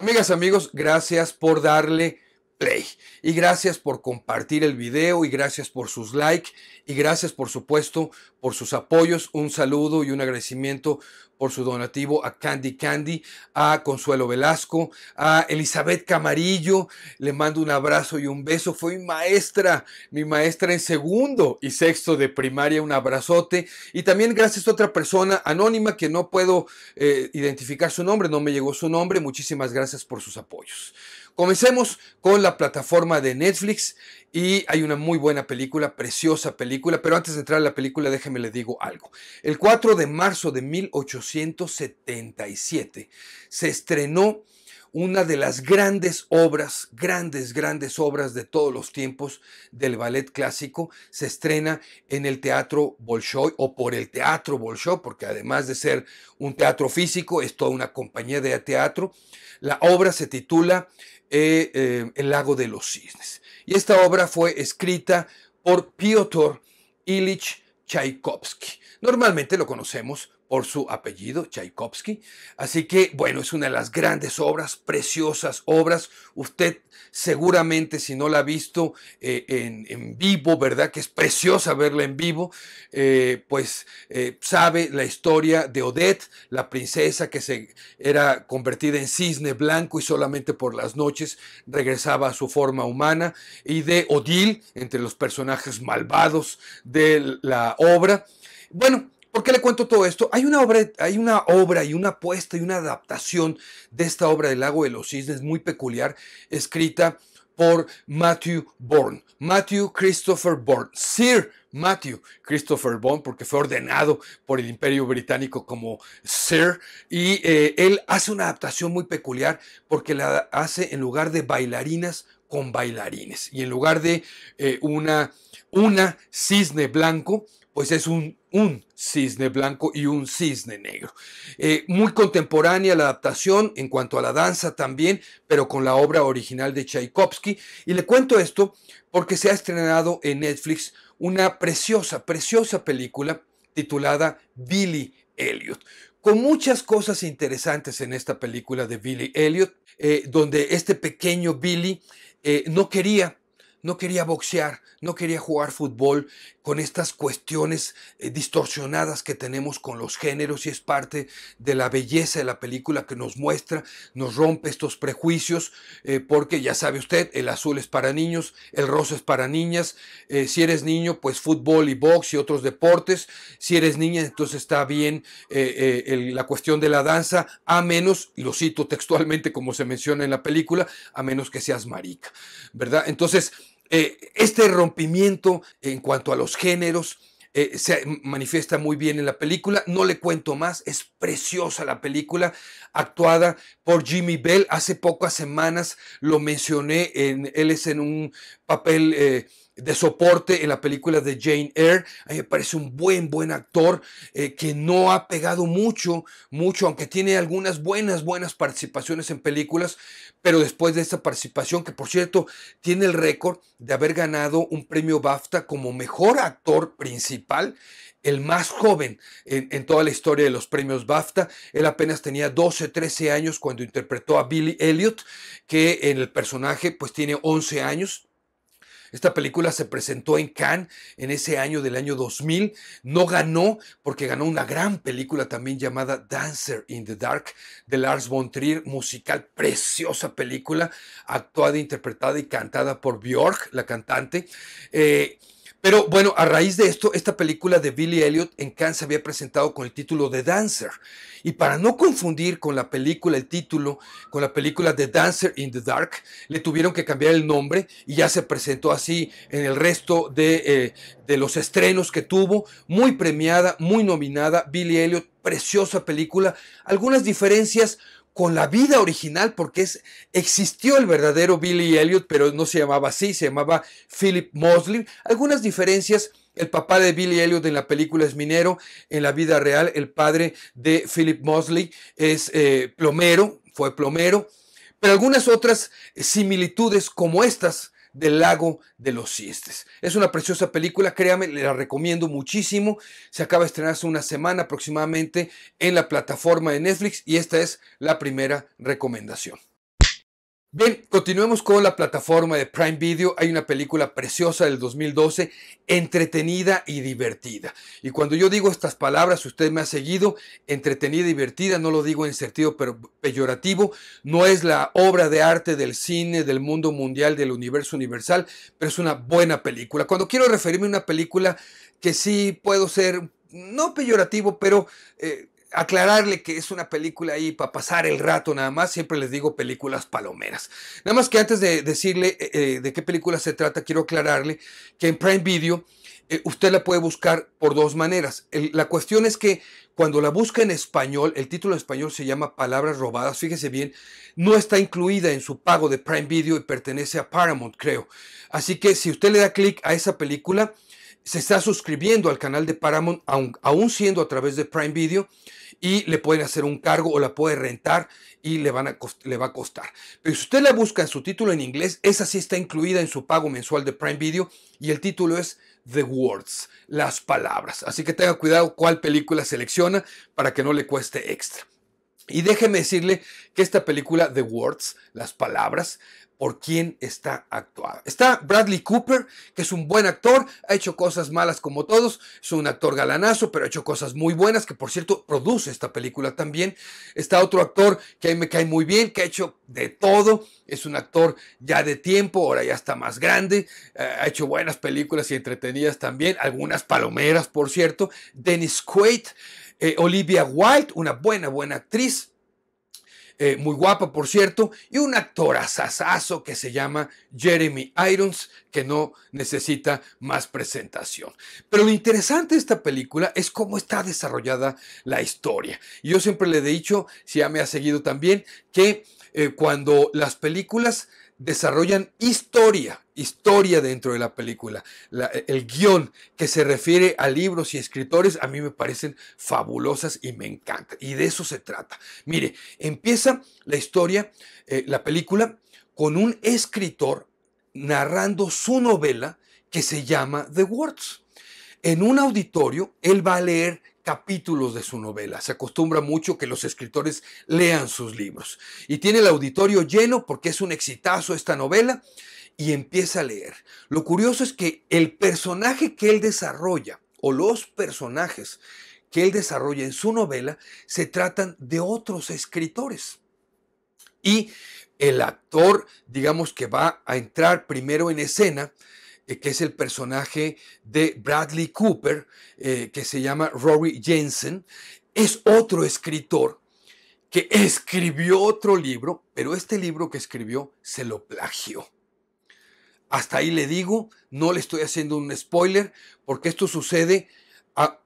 Amigas, amigos, gracias por darle play y gracias por compartir el video y gracias por sus likes y gracias por supuesto por sus apoyos. Un saludo y un agradecimiento por su donativo, a Candy Candy, a Consuelo Velasco, a Elizabeth Camarillo. Le mando un abrazo y un beso. Fue mi maestra, mi maestra en segundo y sexto de primaria. Un abrazote. Y también gracias a otra persona anónima que no puedo eh, identificar su nombre, no me llegó su nombre. Muchísimas gracias por sus apoyos. Comencemos con la plataforma de Netflix y hay una muy buena película, preciosa película, pero antes de entrar a la película déjeme le digo algo. El 4 de marzo de 1800 1877 se estrenó una de las grandes obras, grandes, grandes obras de todos los tiempos del ballet clásico, se estrena en el Teatro Bolshoi o por el Teatro Bolshoi, porque además de ser un teatro físico, es toda una compañía de teatro. La obra se titula eh, eh, El lago de los cisnes. Y esta obra fue escrita por Piotr Ilich Tchaikovsky. Normalmente lo conocemos por su apellido, Tchaikovsky. Así que, bueno, es una de las grandes obras, preciosas obras. Usted seguramente, si no la ha visto eh, en, vivo, ¿verdad? Que es preciosa verla en vivo, eh, pues eh, sabe la historia de Odette, la princesa que se era convertida en cisne blanco y solamente por las noches regresaba a su forma humana, y de Odile, entre los personajes malvados de la obra. Bueno, ¿Por qué le cuento todo esto? Hay una obra, hay una obra y una apuesta y una adaptación de esta obra del lago de los cisnes muy peculiar, escrita por Matthew Bourne, Matthew Christopher Bourne, Sir Matthew Christopher Bourne, porque fue ordenado por el Imperio Británico como Sir, y eh, él hace una adaptación muy peculiar porque la hace en lugar de bailarinas con bailarines, y en lugar de eh, una, una cisne blanco, pues es un, cisne blanco y un cisne negro. Eh, muy contemporánea la adaptación en cuanto a la danza también, pero con la obra original de Tchaikovsky. Y le cuento esto porque se ha estrenado en Netflix una preciosa, preciosa película titulada Billy Elliot, con muchas cosas interesantes en esta película de Billy Elliot, eh, donde este pequeño Billy eh, no quería no quería boxear, no quería jugar fútbol con estas cuestiones eh, distorsionadas que tenemos con los géneros y es parte de la belleza de la película que nos muestra, nos rompe estos prejuicios, eh, porque ya sabe usted, el azul es para niños, el rosa es para niñas, eh, si eres niño, pues fútbol y box y otros deportes, si eres niña, entonces está bien la cuestión de la danza, a menos, y lo cito textualmente como se menciona en la película, a menos que seas marica, ¿verdad? Entonces, eh, este rompimiento en cuanto a los géneros eh, se manifiesta muy bien en la película. No le cuento más, es preciosa la película, actuada por Jimmy Bell. Hace pocas semanas lo mencioné, en, él es en un papel... Eh, de soporte en la película de Jane Eyre. A mí me parece un buen, buen actor eh, que no ha pegado mucho, mucho, aunque tiene algunas buenas, buenas participaciones en películas, pero después de esta participación, que por cierto tiene el récord de haber ganado un premio BAFTA como mejor actor principal, el más joven en, toda la historia de los premios BAFTA. Él apenas tenía 12, 13 años cuando interpretó a Billy Elliot, que en el personaje pues tiene 11 años esta película se presentó en Cannes en ese año del año 2000. No ganó porque ganó una gran película también llamada Dancer in the Dark de Lars von Trier, musical, preciosa película, actuada, interpretada y cantada por Björk, la cantante. Eh, pero bueno, a raíz de esto, esta película de Billy Elliot en Kansas se había presentado con el título de Dancer. Y para no confundir con la película, el título, con la película de Dancer in the Dark, le tuvieron que cambiar el nombre y ya se presentó así en el resto de, eh, de los estrenos que tuvo. Muy premiada, muy nominada, Billy Elliot, preciosa película. Algunas diferencias con la vida original, porque existió el verdadero Billy Elliot, pero no se llamaba así, se llamaba Philip Mosley. Algunas diferencias, el papá de Billy Elliot en la película es minero, en la vida real el padre de Philip Mosley es eh, plomero, fue plomero, pero algunas otras similitudes como estas del lago de los Siestes. Es una preciosa película, créame, la recomiendo muchísimo. Se acaba de estrenar hace una semana aproximadamente en la plataforma de Netflix y esta es la primera recomendación. Bien, continuemos con la plataforma de Prime Video. Hay una película preciosa del 2012, entretenida y divertida. Y cuando yo digo estas palabras, usted me ha seguido, entretenida y divertida, no lo digo en sentido peyorativo, no es la obra de arte del cine, del mundo mundial, del universo universal, pero es una buena película. Cuando quiero referirme a una película que sí puedo ser, no peyorativo, pero... Eh, aclararle que es una película ahí para pasar el rato nada más, siempre les digo películas palomeras. Nada más que antes de decirle eh, eh, de qué película se trata, quiero aclararle que en Prime Video eh, usted la puede buscar por dos maneras. la cuestión es que cuando la busca en español, el título en español se llama Palabras Robadas, fíjese bien, no está incluida en su pago de Prime Video y pertenece a Paramount, creo. Así que si usted le da clic a esa película, se está suscribiendo al canal de Paramount, aún, siendo a través de Prime Video, y le pueden hacer un cargo o la puede rentar y le, van a le va a costar. Pero si usted la busca en su título en inglés, esa sí está incluida en su pago mensual de Prime Video y el título es The Words, las palabras. Así que tenga cuidado cuál película selecciona para que no le cueste extra. Y déjeme decirle que esta película, The Words, las palabras, por quién está actuado, Está Bradley Cooper, que es un buen actor, ha hecho cosas malas como todos, es un actor galanazo, pero ha hecho cosas muy buenas, que por cierto produce esta película también. Está otro actor que a mí me cae muy bien, que ha hecho de todo, es un actor ya de tiempo, ahora ya está más grande, eh, ha hecho buenas películas y entretenidas también, algunas palomeras, por cierto. Dennis Quaid, eh, Olivia White, una buena, buena actriz. Eh, muy guapa por cierto, y un actor asasazo que se llama Jeremy Irons, que no necesita más presentación. Pero lo interesante de esta película es cómo está desarrollada la historia. Y yo siempre le he dicho, si ya me ha seguido también, que eh, cuando las películas desarrollan historia, historia dentro de la película. E, el guión que se refiere a libros y escritores a mí me parecen fabulosas y me encanta. Y de eso se trata. Mire, empieza la historia, eh, la película, con un escritor narrando su novela que se llama The Words. En un auditorio, él va a leer capítulos de su novela. Se acostumbra mucho que los escritores lean sus libros. Y tiene el auditorio lleno porque es un exitazo esta novela y empieza a leer. Lo curioso es que el personaje que él desarrolla o los personajes que él desarrolla en su novela se tratan de otros escritores. Y el actor, digamos que va a entrar primero en escena, eh, que es el personaje de Bradley Cooper, eh, que se llama Rory Jensen, es otro escritor que escribió otro libro, pero este libro que escribió se lo plagió. Hasta ahí le digo, no le estoy haciendo un spoiler, porque esto sucede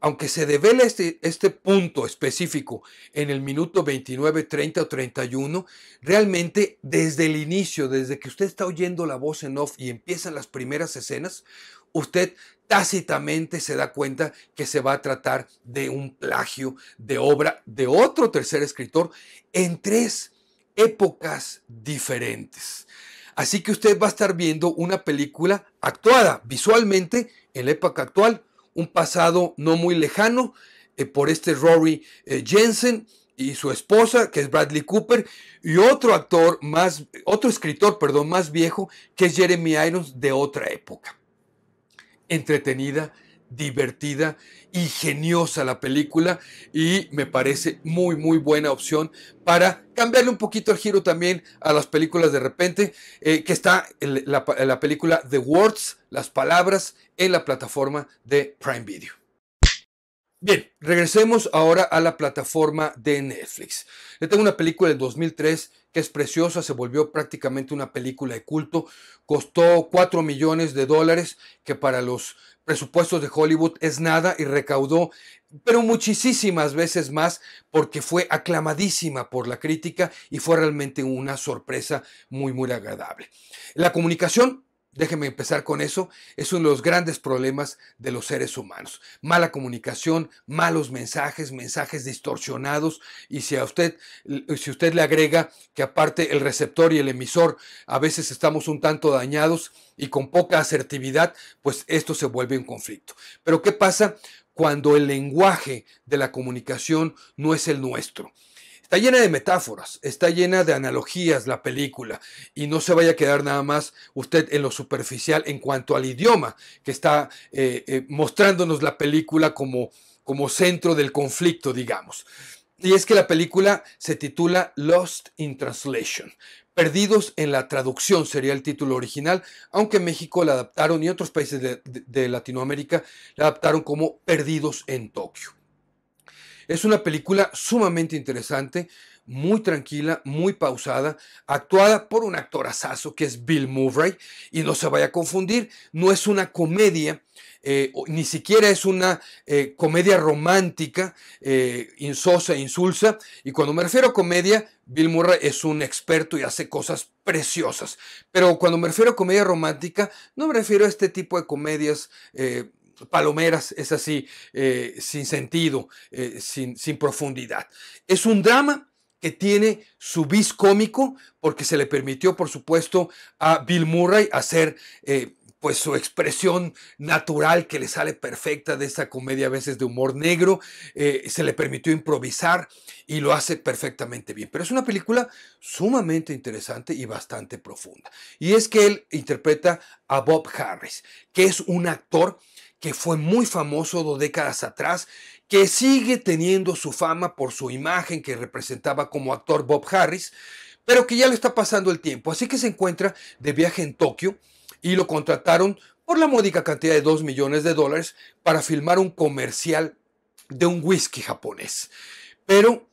aunque se devele este, este punto específico en el minuto 29, 30 o 31, realmente desde el inicio, desde que usted está oyendo la voz en off y empiezan las primeras escenas, usted tácitamente se da cuenta que se va a tratar de un plagio de obra de otro tercer escritor en tres épocas diferentes. Así que usted va a estar viendo una película actuada visualmente en la época actual un pasado no muy lejano eh, por este Rory eh, Jensen y su esposa, que es Bradley Cooper, y otro actor más, otro escritor, perdón, más viejo, que es Jeremy Irons de otra época. Entretenida divertida, ingeniosa la película y me parece muy muy buena opción para cambiarle un poquito el giro también a las películas de repente, eh, que está la, la película The Words, las palabras, en la plataforma de Prime Video. Bien, regresemos ahora a la plataforma de Netflix. Yo tengo una película del 2003 que es preciosa, se volvió prácticamente una película de culto, costó 4 millones de dólares, que para los presupuestos de Hollywood es nada y recaudó, pero muchísimas veces más porque fue aclamadísima por la crítica y fue realmente una sorpresa muy, muy agradable. La comunicación déjeme empezar con eso, es uno de los grandes problemas de los seres humanos. Mala comunicación, malos mensajes, mensajes distorsionados y si a usted si usted le agrega que aparte el receptor y el emisor a veces estamos un tanto dañados y con poca asertividad, pues esto se vuelve un conflicto. Pero ¿qué pasa cuando el lenguaje de la comunicación no es el nuestro? Está llena de metáforas, está llena de analogías la película y no se vaya a quedar nada más usted en lo superficial en cuanto al idioma que está eh, eh, mostrándonos la película como, como centro del conflicto, digamos. Y es que la película se titula Lost in Translation. Perdidos en la traducción sería el título original, aunque México la adaptaron y otros países de Latinoamérica la adaptaron como Perdidos en Tokio. Es una película sumamente interesante, muy tranquila, muy pausada, actuada por un actor asazo que es Bill Murray. Y no se vaya a confundir, no es una comedia, eh, ni siquiera es una eh, comedia romántica, eh, insosa, insulsa. Y cuando me refiero a comedia, Bill Murray es un experto y hace cosas preciosas. Pero cuando me refiero a comedia romántica, no me refiero a este tipo de comedias eh, Palomeras es así, eh, sin sentido, eh, sin, sin profundidad. Es un drama que tiene su bis cómico, porque se le permitió, por supuesto, a Bill Murray hacer eh, pues su expresión natural que le sale perfecta de esta comedia a veces de humor negro, se le permitió improvisar y lo hace perfectamente bien. Pero es una película sumamente interesante y bastante profunda. Y es que él interpreta a Bob Harris, que es un actor que fue muy famoso dos décadas atrás, que sigue teniendo su fama por su imagen que representaba como actor Bob Harris, pero que ya le está pasando el tiempo. Así que se encuentra de viaje en Tokio y lo contrataron por la módica cantidad de 2 millones de dólares para filmar un comercial de un whisky japonés. Pero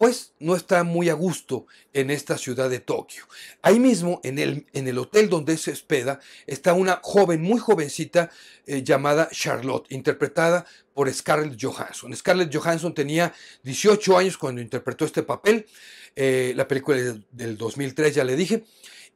pues no está muy a gusto en esta ciudad de Tokio. Ahí mismo, en el, en el hotel donde se hospeda, está una joven, muy jovencita, eh, llamada Charlotte, interpretada por Scarlett Johansson. Scarlett Johansson tenía 18 años cuando interpretó este papel, eh, la película del, del 2003, ya le dije,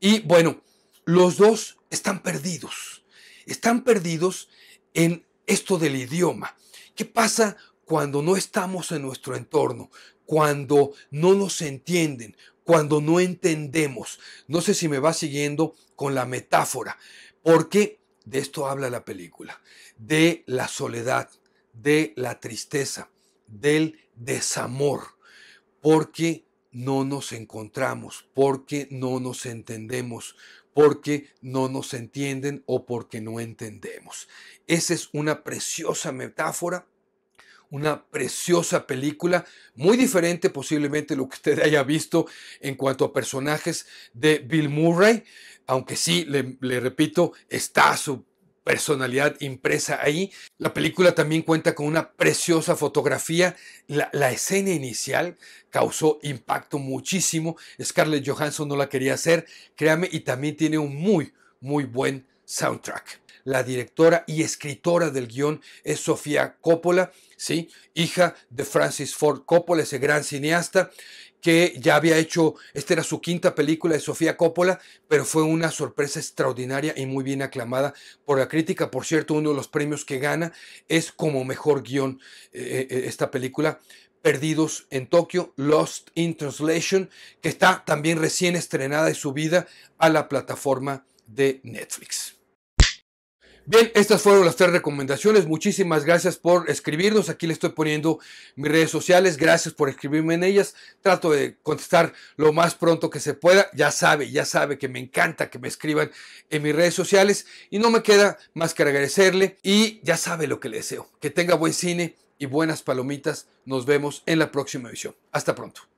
y bueno, los dos están perdidos, están perdidos en esto del idioma. ¿Qué pasa cuando no estamos en nuestro entorno, cuando no nos entienden, cuando no entendemos. No sé si me va siguiendo con la metáfora, porque de esto habla la película, de la soledad, de la tristeza, del desamor, porque no nos encontramos, porque no nos entendemos, porque no nos entienden o porque no entendemos. Esa es una preciosa metáfora una preciosa película, muy diferente posiblemente lo que usted haya visto en cuanto a personajes de Bill Murray, aunque sí, le, repito, está su personalidad impresa ahí. La película también cuenta con una preciosa fotografía. La, la, escena inicial causó impacto muchísimo. Scarlett Johansson no la quería hacer, créame, y también tiene un muy, muy buen soundtrack. La directora y escritora del guión es Sofía Coppola hija de Francis Ford Coppola, ese gran cineasta que ya había hecho, esta era su quinta película de Sofía Coppola, pero fue una sorpresa extraordinaria y muy bien aclamada por la crítica. Por cierto, uno de los premios que gana es como mejor guión eh, eh, eh, esta película, Perdidos en Tokio, Lost in Translation, que está también recién estrenada y subida a la plataforma de Netflix. Bien, estas fueron las tres recomendaciones. Muchísimas gracias por escribirnos. Aquí le estoy poniendo mis redes sociales. Gracias por escribirme en ellas. Trato de contestar lo más pronto que se pueda. Ya sabe, ya sabe que me encanta que me escriban en mis redes sociales. Y no me queda más que agradecerle. Y ya sabe lo que le deseo. Que tenga buen cine y buenas palomitas. Nos vemos en la próxima edición. Hasta pronto.